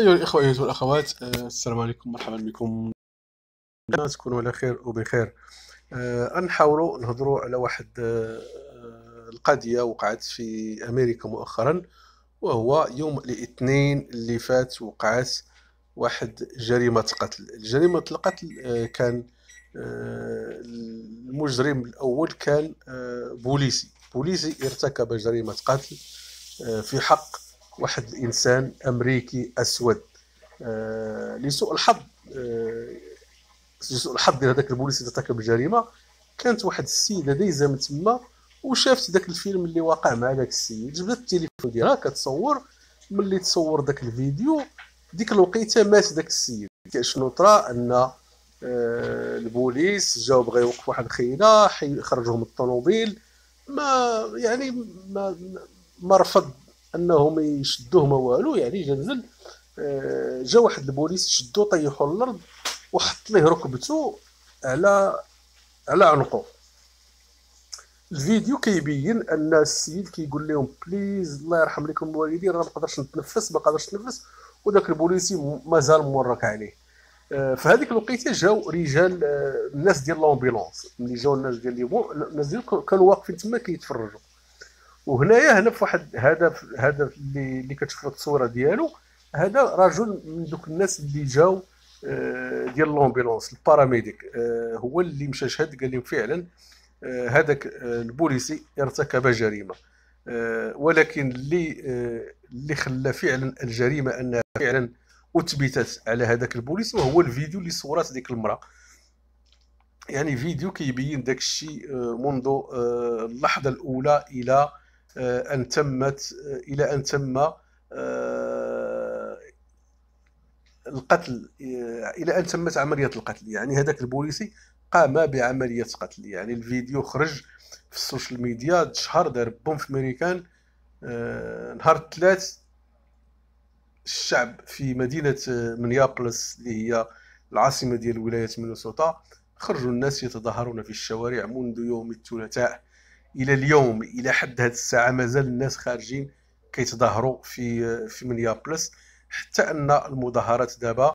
أيها الإخوة أيها الأخوات آه، السلام عليكم مرحبا بكم تكونوا على خير وبخير آه، نحاولوا نهضروا على واحد آه، القضية وقعت في أمريكا مؤخرا وهو يوم الاثنين اللي فات وقعت واحد جريمة قتل جريمة القتل كان المجرم الأول كان بوليسي بوليسي ارتكب جريمة قتل في حق واحد الانسان امريكي اسود آه، لسوء الحظ آه، لسوء الحظ ديال هذاك البوليس اللي ارتكب الجريمه كانت واحد السيده دايزه من تما وشافت ذاك الفيلم اللي واقع مع ذاك السيد جبدت التليفون ديالها كتصور ملي تصور ذاك الفيديو ديك الوقيته مات ذاك السيد شنو طرا ان آه، البوليس جاو بغا يوقف واحد الخيله خرجوهم الطوموبيل ما يعني ما ما رفض انهم يشدوه ما والو يعني جا نزل آه، جا واحد البوليس شدو طيحو الارض وحط ليه ركبتو على على عنقو الفيديو كيبين ان السيد كيقول لهم بليز الله يرحم لكم الوالدين راه ما نتنفس ما نتنفس وداك البوليسي مازال مورك عليه آه، في هذيك الوقيته جاو رجال آه، الناس ديال لومبيلونس ملي جاو الناس ديال اليوم الناس ديال كانوا واقفين تما كيتفرجوا وهنايا هنا في واحد هدف هذا اللي اللي كتشوفوا الصوره ديالو هذا رجل من دوك الناس اللي جاو آه، ديال لومبيلونس الباراميديك آه، هو اللي مشى شهد قال لهم فعلا آه، هذاك البوليسي ارتكب جريمه ولكن اللي اللي خلى فعلا الجريمه انها فعلا اثبتت على هذاك البوليس وهو الفيديو اللي صورات ديك المراه يعني فيديو كيبين داك الشيء منذ اللحظه الاولى الى آه، ان تمت آه، الى ان تم آه، القتل الى ان تمت عمليه القتل يعني هذاك البوليسي قام بعمليه قتل يعني الفيديو خرج في السوشيال ميديا شهر دار بوم في ميريكان نهار الثلاث الشعب في مدينه منيابلس اللي هي العاصمه ديال ولايه مينيسوتا خرجوا الناس يتظاهرون في الشوارع منذ يوم الثلاثاء الى اليوم الى حد هذه الساعه مازال الناس خارجين كيتظاهروا في في منيابلس حتى ان المظاهرات دابا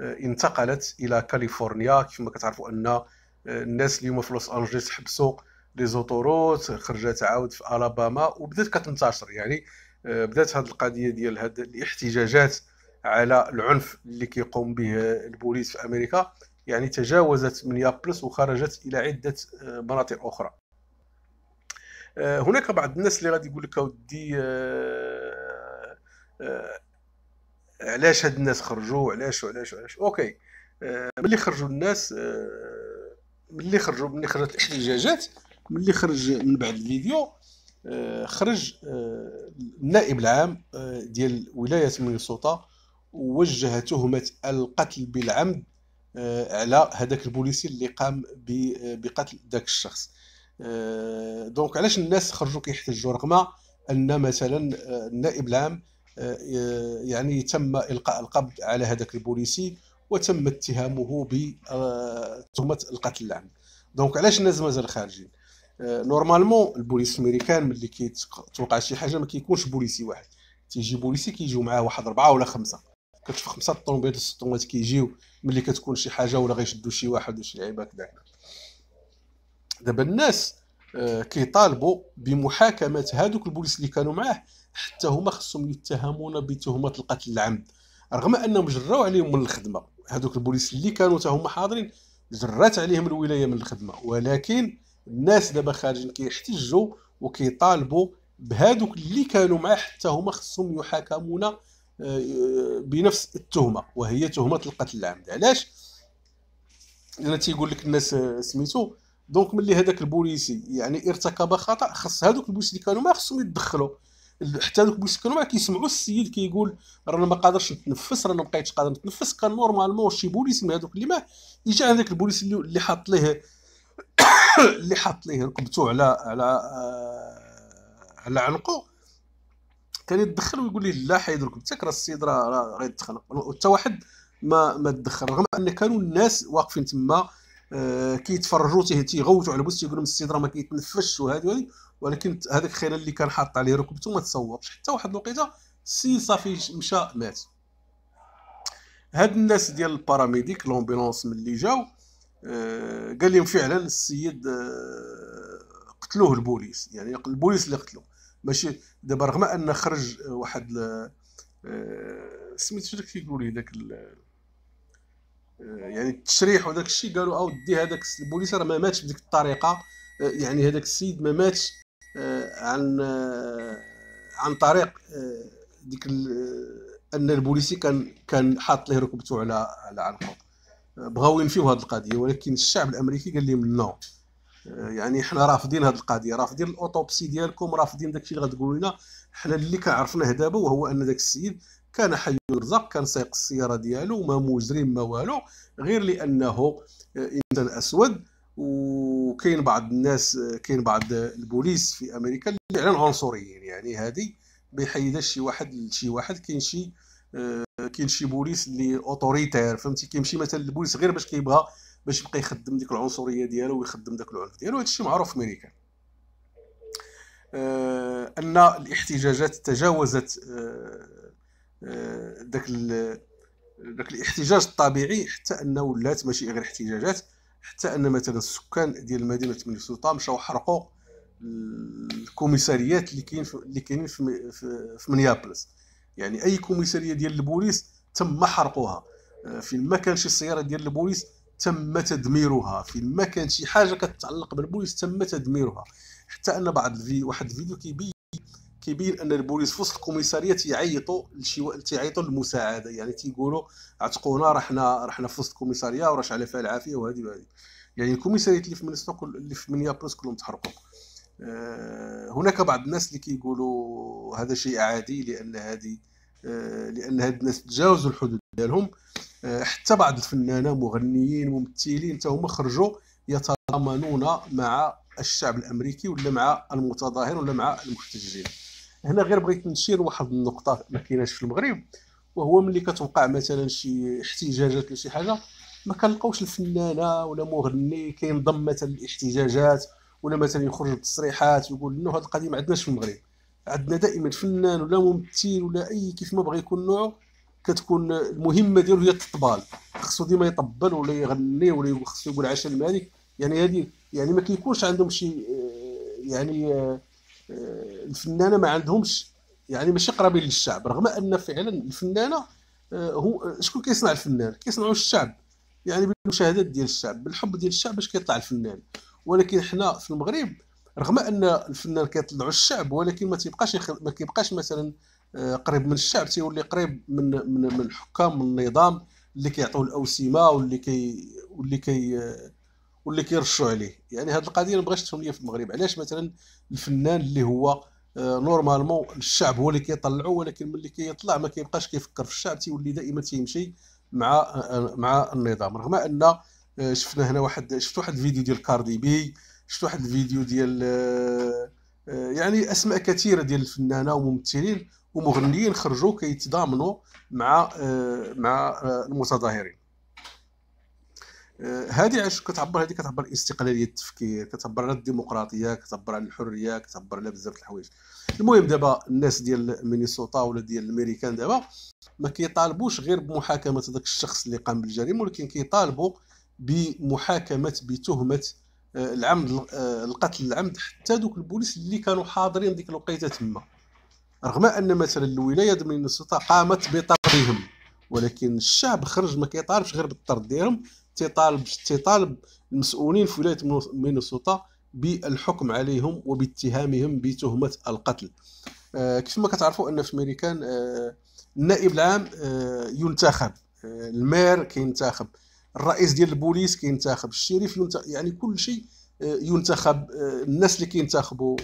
آه، انتقلت الى كاليفورنيا كما كتعرفوا ان آه، الناس اليوم في لوس انجلوس حبسوا لي زوتوروت خرجت عاود في الاباما وبدات كتنتشر يعني آه، بدات هذه القضيه ديال هاد الاحتجاجات على العنف اللي كيقوم به البوليس في امريكا يعني تجاوزت منيابلس وخرجت الى عده مناطق اخرى آه، هناك بعض الناس اللي غادي يقول لك اودي آه، آه، علاش هاد الناس خرجوا علاش وعلاش وعلاش اوكي ملي خرجوا الناس ملي خرجوا ملي خرجت الاحتجاجات ملي خرج من بعد الفيديو خرج النائب العام ديال ولايه مينيسوتا ووجه تهمه القتل بالعمد على هذاك البوليسي اللي قام بقتل ذاك الشخص آه، دونك علاش الناس خرجوا كيحتجوا رغم ان مثلا آه، النائب العام آه، يعني تم القاء القبض على هذاك البوليسي وتم اتهامه بتهمه القتل العام دونك علاش الناس مازال خارجين نورمالمون البوليس الامريكان ملي كيتوقع شي حاجه ما كيكونش بوليسي واحد تيجي بوليسي كيجيو معاه واحد اربعه ولا خمسه كتشوف خمسه الطوموبيلات طوموبيلات كيجيو ملي كتكون شي حاجه ولا غيشدو شي واحد وشي لعيبه كذا دابا الناس آه، كيطالبوا بمحاكمه هذوك البوليس اللي كانوا معاه حتى هما خصهم يتهمون بتهمه القتل العمد رغم انهم جراو عليهم من الخدمه هذوك البوليس اللي كانوا حتى هما حاضرين جرات عليهم الولايه من الخدمه ولكن الناس دابا خارجين كيحتجوا وكيطالبوا بهذوك اللي كانوا معاه حتى هما خصهم يحاكمون آه، بنفس التهمه وهي تهمه القتل العمد علاش لان تيقول لك الناس آه، سميتو دونك ملي هذاك البوليسي يعني ارتكب خطا خص هذوك البوليس اللي كانوا ما خصهم يتدخلوا حتى هذوك البوليس كانوا ما كيسمعوا السيد كيقول رانا ما قادرش نتنفس رانا ما بقيتش قادر نتنفس كان نورمالمون شي بوليس من هذوك اللي ما اجى هذاك البوليس اللي حاط ليه اللي حاط ليه ركبته على على آه، على عنقه كان يتدخل ويقول ليه لا حيد ركبتك راه السيد راه غيتدخل حتى واحد ما ما تدخل رغم ان كانوا الناس واقفين تما آه، كيتفرجوا تيغوتوا على بوس تيقولوا السيد راه ما كيتنفسش وهذه وهذه ولكن هذاك الخلل اللي كان حاط عليه ركبته ما تصورش حتى واحد الوقيته السيد صافي مشى مات هاد الناس ديال الباراميديك لومبيلونس ملي جاو آه، قال لهم فعلا السيد آه، قتلوه البوليس يعني البوليس اللي قتلوه ماشي دابا رغم ان خرج واحد سميتو داك كيقولوا ليه داك يعني التشريح وداك الشيء قالوا او دي هذاك البوليس راه ما ماتش بديك الطريقه آه، يعني هذاك السيد ما ماتش آه، عن آه، عن طريق ديك ان البوليسي كان كان حاط ليه ركبته على على عنقه بغاو ينفيو هذه القضيه ولكن الشعب الامريكي قال لهم نو يعني حنا رافضين هذه القضيه رافضين الاوتوبسي ديالكم رافضين داكشي اللي غتقولوا لنا حنا اللي كنعرفناه دابا وهو ان داك السيد كان حي يرزق كان سايق السياره ديالو ما مجرم ما والو غير لانه انسان اسود وكاين بعض الناس كاين بعض البوليس في امريكا اللي علن عنصريين يعني هذه ما يحيدش شي واحد لشي واحد كاين شي آه، كاين شي بوليس اللي اوتوريتير فهمتي كيمشي مثلا البوليس غير باش كيبغى باش يبقى يخدم ديك العنصريه ديالو ويخدم داك العنف ديالو هادشي معروف في امريكا آه، ان الاحتجاجات تجاوزت آه، داك داك الاحتجاج الطبيعي حتى انه ولات ماشي غير احتجاجات حتى ان مثلا السكان ديال مدينه من السلطه مشاو حرقوا الكوميساريات اللي كاين اللي كاينين في, في, منيابلس يعني اي كوميساريه ديال البوليس تم حرقها آه، فين ما كان شي سياره ديال البوليس تم تدميرها فين ما كان شي حاجه كتتعلق بالبوليس تم تدميرها حتى ان بعض الفي... واحد الفيديو كيبين كيبين ان البوليس في وسط الكوميساريه تيعيطوا لشي تيعيطوا للمساعده يعني تيقولوا عتقونا راه حنا راه حنا في وسط الكوميساريه وراش على فيها العافيه وهذه وهذه يعني الكوميساريه اللي في منستو اللي في مينيابوليس كلهم تحرقوا آه... هناك بعض الناس اللي كيقولوا هذا شيء عادي لان هذه آه، لان هاد الناس تجاوزوا الحدود ديالهم آه، حتى بعض الفنانين مغنيين ممثلين حتى هما خرجوا يتضامنون مع الشعب الامريكي ولا مع المتظاهرين ولا مع المحتجين هنا غير بغيت نشير واحد النقطه ما كايناش في المغرب وهو ملي كتوقع مثلا شي احتجاجات لشي حاجه ما كنلقاوش الفنانه ولا مغني كينضم مثلا الاحتجاجات ولا مثلا يخرج بتصريحات ويقول انه هاد القضيه ما عندناش في المغرب عندنا دائما فنان ولا ممثل ولا اي كيف ما بغى يكون نوعه كتكون المهمه ديالو هي التطبال خصو ديما يطبل ولا يغني ولا خصو يقول عشا الملك يعني هذه يعني ما كيكونش عندهم شي آه، يعني آه، الفنانه ما عندهمش يعني ماشي قرابين للشعب رغم ان فعلا الفنانه آه، هو شكون كيصنع الفنان كيصنعوا الشعب يعني بالمشاهدات ديال الشعب بالحب ديال الشعب باش كيطلع الفنان ولكن حنا في المغرب رغم ان الفنان كيطلعوا الشعب ولكن ما تيبقاش ما كيبقاش مثلا آه، قريب من الشعب تيولي قريب من من من الحكام من النظام اللي كيعطيو الاوسمه واللي كي واللي كي آه، واللي كيرشوا عليه يعني هذه القضيه ما بغاش ليا في المغرب علاش مثلا الفنان اللي هو آه، نورمالمون الشعب هو اللي كيطلعو ولكن ملي كيطلع ما كيبقاش كيفكر في الشعب تيولي دائما تيمشي مع آه، مع النظام رغم ان آه، شفنا هنا واحد شفت واحد الفيديو ديال كاردي بي شفت واحد الفيديو ديال يعني اسماء كثيره ديال الفنانه وممثلين ومغنيين خرجوا كيتضامنوا مع مع المتظاهرين آه، هذه علاش كتعبر هذه كتعبر استقلاليه التفكير كتعبر على الديمقراطيه كتعبر على الحريه كتعبر على بزاف الحوايج المهم دابا الناس ديال مينيسوتا ولا ديال الامريكان دابا ما كيطالبوش غير بمحاكمه داك الشخص اللي قام بالجريمه ولكن كيطالبوا بمحاكمه بتهمه آه، العمد آه، القتل العمد حتى دوك البوليس اللي كانوا حاضرين ديك الوقيته تما رغم ان مثلا الولايه ديال مينيسوتا قامت بطردهم ولكن الشعب خرج ما كيطالبش غير بالطرد ديالهم تطالب تطالب المسؤولين في ولايه مينيسوتا بالحكم عليهم وباتهامهم بتهمه القتل آه، كيفما كتعرفوا ان في امريكان آه، النائب العام آه، ينتخب المير كينتخب الرئيس ديال البوليس كينتخب الشريف ينتخب يعني كل شيء ينتخب الناس اللي كينتخبوا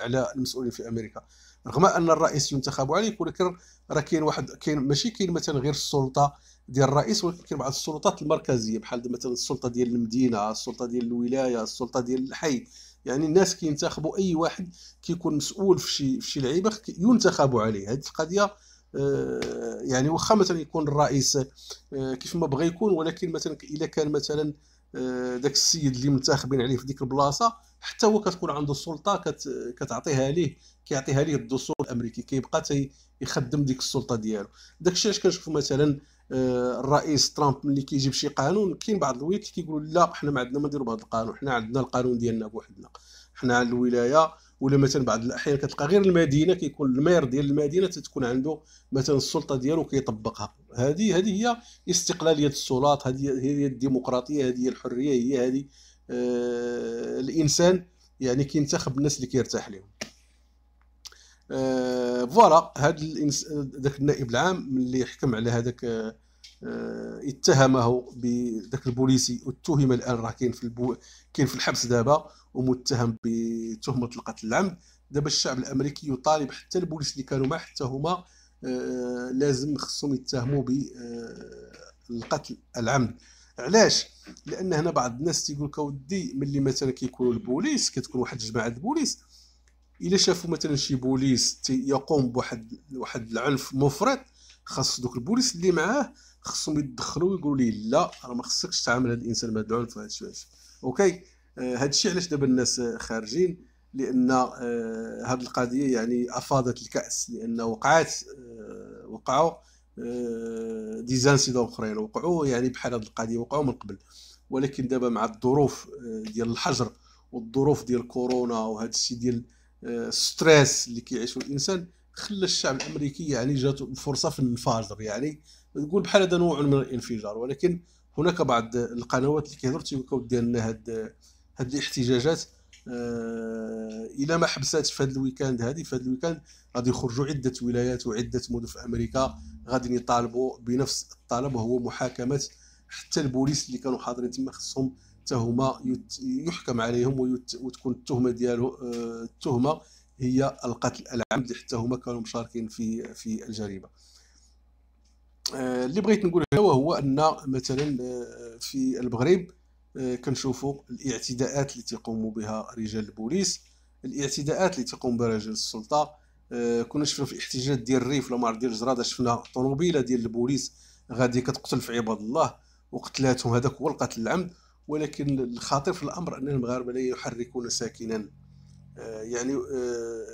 على المسؤولين في امريكا رغم ان الرئيس ينتخب عليك ولكن راه كاين واحد كاين ماشي كاين مثلا غير السلطه ديال الرئيس ولكن كاين بعض السلطات المركزيه بحال مثلا السلطه ديال المدينه السلطه ديال الولايه السلطه ديال الحي يعني الناس كينتخبوا اي واحد كيكون مسؤول في شي في شي لعيبه ينتخب عليه هذه القضيه آه، يعني واخا مثلا يكون الرئيس آه، كيف ما بغى يكون ولكن مثلا اذا كان مثلا آه، داك السيد اللي منتخبين عليه في ديك البلاصه حتى هو كتكون عنده السلطه كت... كتعطيها ليه كيعطيها ليه الدستور الامريكي كيبقى يخدم ديك السلطه ديالو الشيء علاش كنشوف مثلا آه، الرئيس ترامب ملي كيجيب شي قانون كاين بعض الولايات كيقولوا لا حنا ما عندنا ما نديروا بهذا القانون حنا عندنا القانون ديالنا بوحدنا حنا على الولايه ولا مثلا بعض الاحيان كتلقى غير المدينه كيكون المير ديال المدينه تتكون عنده مثلا السلطه ديالو كيطبقها هذه هذه هي استقلاليه السلطات هذه هي الديمقراطيه هذه هي الحريه هي هذه آه الانسان يعني كينتخب الناس اللي كيرتاح لهم آه، فوالا آه هذا داك النائب العام اللي حكم على هذاك آه آه، اتهمه بذاك البوليسي اتهم الان راه كاين في البو... كاين في الحبس دابا ومتهم بتهمه القتل العمد دابا الشعب الامريكي يطالب حتى البوليس اللي كانوا معه حتى هما آه، لازم خصهم يتهموا بالقتل آه، العمد علاش لان هنا بعض الناس تيقول لك اودي ملي مثلا كيكونوا البوليس كتكون واحد الجماعه البوليس الا شافوا مثلا شي بوليس يقوم بواحد واحد العنف مفرط خاص دوك البوليس اللي معاه خصهم يتدخلوا ويقولوا ليه لا راه ما خصكش تعامل هذا الانسان بهذا العنف وهذا الشيء اوكي هذا آه، الشيء علاش دابا الناس خارجين لان هذه آه، القضيه يعني افاضت الكاس لان وقعات آه، وقعوا دي زانسيدون اخرين وقعوا يعني بحال هذه القضيه وقعوا من قبل ولكن دابا مع الظروف ديال الحجر والظروف ديال كورونا وهذا الشيء ديال ستريس اللي كيعيشوا الانسان خلى الشعب الامريكي يعني جاته فرصه في الفاجر يعني نقول بحال هذا نوع من الانفجار ولكن هناك بعض القنوات اللي كيهضروا تيبقاو دير لنا هاد هاد الاحتجاجات آه الى ما حبسات في هذا الويكاند هذه في هذا الويكاند غادي يخرجوا عده ولايات وعده مدن في امريكا غادي يطالبوا بنفس الطلب وهو محاكمه حتى البوليس اللي كانوا حاضرين تما خصهم حتى هما يحكم عليهم وتكون التهمه ديالو آه، التهمه هي القتل العمد حتى هما كانوا مشاركين في في الجريمه آه، اللي بغيت نقول هنا وهو ان مثلا آه، في المغرب آه، كنشوفوا الاعتداءات اللي تقوم بها رجال البوليس الاعتداءات اللي تقوم بها رجال السلطه كنا شفنا في الاحتجاجات ديال الريف ولا معرض ديال الجراده شفنا الطوموبيله ديال البوليس غادي كتقتل في عباد الله وقتلاتهم هذاك هو القتل العمد ولكن الخطير في الامر ان المغاربه لا يحركون ساكنا آه، يعني آه،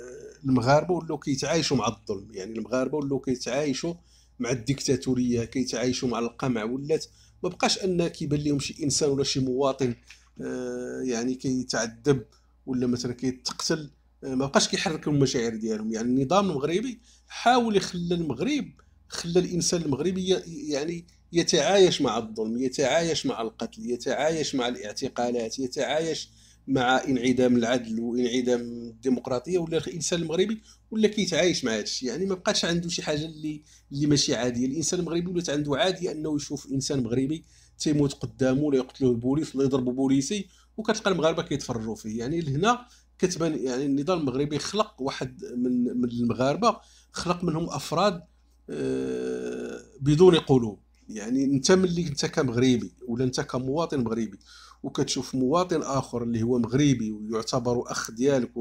المغاربه ولاو كيتعايشوا مع الظلم يعني المغاربه ولاو كيتعايشوا مع الديكتاتوريه كيتعايشوا مع القمع ولات ما بقاش ان كيبان لهم شي انسان ولا شي مواطن آه، يعني كيتعذب ولا مثلا كيتقتل ما بقاش كيحرك المشاعر ديالهم يعني النظام المغربي حاول يخلى المغرب خلى الانسان المغربي يعني يتعايش مع الظلم يتعايش مع القتل يتعايش مع الاعتقالات يتعايش مع انعدام العدل وانعدام الديمقراطيه ولا الانسان المغربي ولا كيتعايش مع هذا الشيء يعني ما بقاش عنده شي حاجه اللي اللي ماشي عاديه الانسان المغربي ولات عنده عادي انه يشوف انسان مغربي تيموت قدامه ولا يقتلوه البوليس ولا يضربوا بوليسي وكتلقى المغاربه كيتفرجوا فيه يعني لهنا كتبان يعني النظام المغربي خلق واحد من من المغاربه خلق منهم افراد آه، بدون قلوب يعني انت ملي انت كمغربي ولا انت كمواطن مغربي وكتشوف مواطن اخر اللي هو مغربي ويعتبر اخ ديالك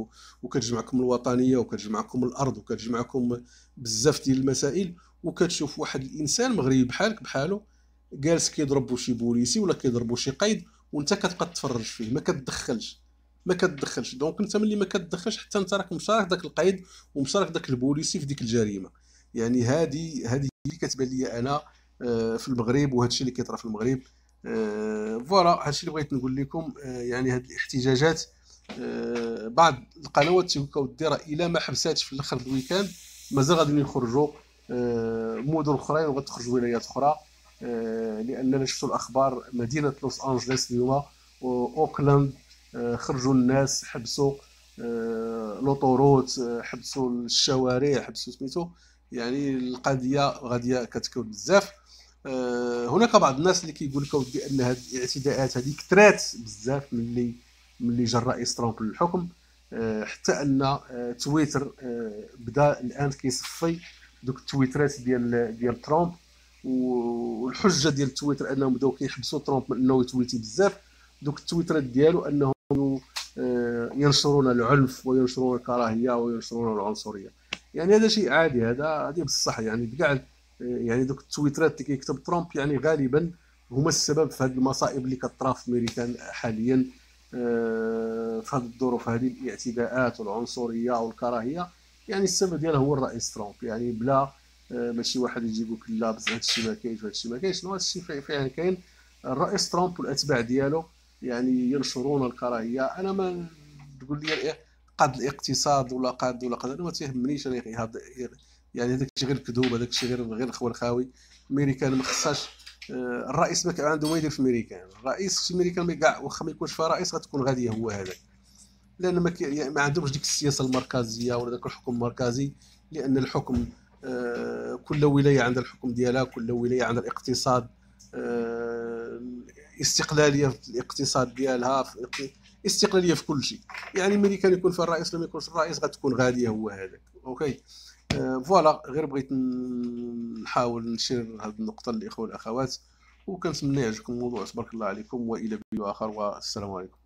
وكتجمعكم الوطنيه وكتجمعكم الارض وكتجمعكم بزاف ديال المسائل وكتشوف واحد الانسان مغربي بحالك بحاله جالس كيضرب شي بوليسي ولا كيضرب شي قيد وانت كتبقى تفرج فيه ما كتدخلش ما كتدخلش دونك انت ملي ما كتدخلش حتى انت راك مشارك داك القيد ومشارك داك البوليسي في ديك الجريمه يعني هذه هذه كتبان لي انا آه، في المغرب وهذا الشيء اللي كيطرا في المغرب آه، فوالا هادشي اللي بغيت نقول لكم آه، يعني هاد الاحتجاجات آه، بعض القنوات تيبقاو دير الى ما حبساتش في الاخر الويكاند مازال غاديين يخرجوا مدن اخرى وغتخرج ولايات اخرى لاننا شفتوا الاخبار مدينه لوس انجلوس اليوم اوكلاند خرجوا الناس حبسوا لوطوروت حبسوا الشوارع حبسوا سميتو يعني القضيه غاديه كتكون بزاف آه، هناك بعض الناس اللي كيقول لك بان هذه الاعتداءات هذه كثرات بزاف ملي ملي جا الرئيس ترامب للحكم آه، حتى ان آه، تويتر بدا الان كيصفي دوك التويترات ديال ديال ترامب والحجه ديال تويتر انهم بداو كيحبسوا ترامب من انه يتويتي بزاف دوك التويترات ديالو انهم ينشرون العنف وينشرون الكراهيه وينشرون العنصريه يعني هذا شيء عادي هذا هذه بصح يعني بكاع يعني دوك التويترات اللي كيكتب ترامب يعني غالبا هما السبب في هذه المصائب اللي كطرا في امريكان حاليا آه، في هذه الظروف هذه الاعتداءات والعنصريه والكراهيه يعني السبب ديالها هو الرئيس ترامب يعني بلا آه، ماشي واحد يجي يقول لك لا بس هذا الشيء ما كاينش هذا الشيء ما كاينش هذا الشيء فعلا كاين الرئيس ترامب والاتباع ديالو يعني ينشرون الكراهيه انا ما تقول لي إيه، قاد الاقتصاد ولا قاد ولا قاد ما تيهمنيش انا يعني الشيء غير كذوب الشيء غير غير الخاوي الميريكان ما خصهاش آه، الرئيس ما كان عنده ما يدير في الميريكان الرئيس في الميريكان كاع واخا ما يكونش فيها رئيس غتكون غاديه هو هذاك لان ما, يعني ما عندهمش ديك السياسه المركزيه ولا ذاك الحكم المركزي لان الحكم آه كل ولايه عندها الحكم ديالها كل ولايه عندها الاقتصاد آه استقلاليه في الاقتصاد ديالها في استقلاليه في كل شيء يعني ملي كان يكون في الرئيس لما يكونش الرئيس غتكون غاديه هو هذاك اوكي آه، فوالا غير بغيت نحاول نشير هذه النقطه للاخوه والاخوات وكنتمنى يعجبكم الموضوع تبارك الله عليكم والى فيديو اخر والسلام عليكم